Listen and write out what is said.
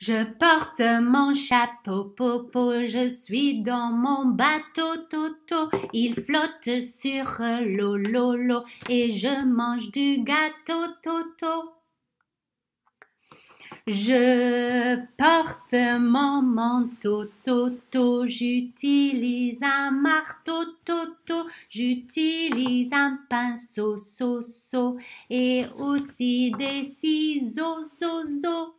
Je porte mon chapeau, popo, je suis dans mon bateau, toto. Il flotte sur l'eau, lolo, et je mange du gâteau, toto. Je porte mon manteau, toto, j'utilise un marteau, toto, j'utilise un pinceau, so, so, et aussi des ciseaux, so, so,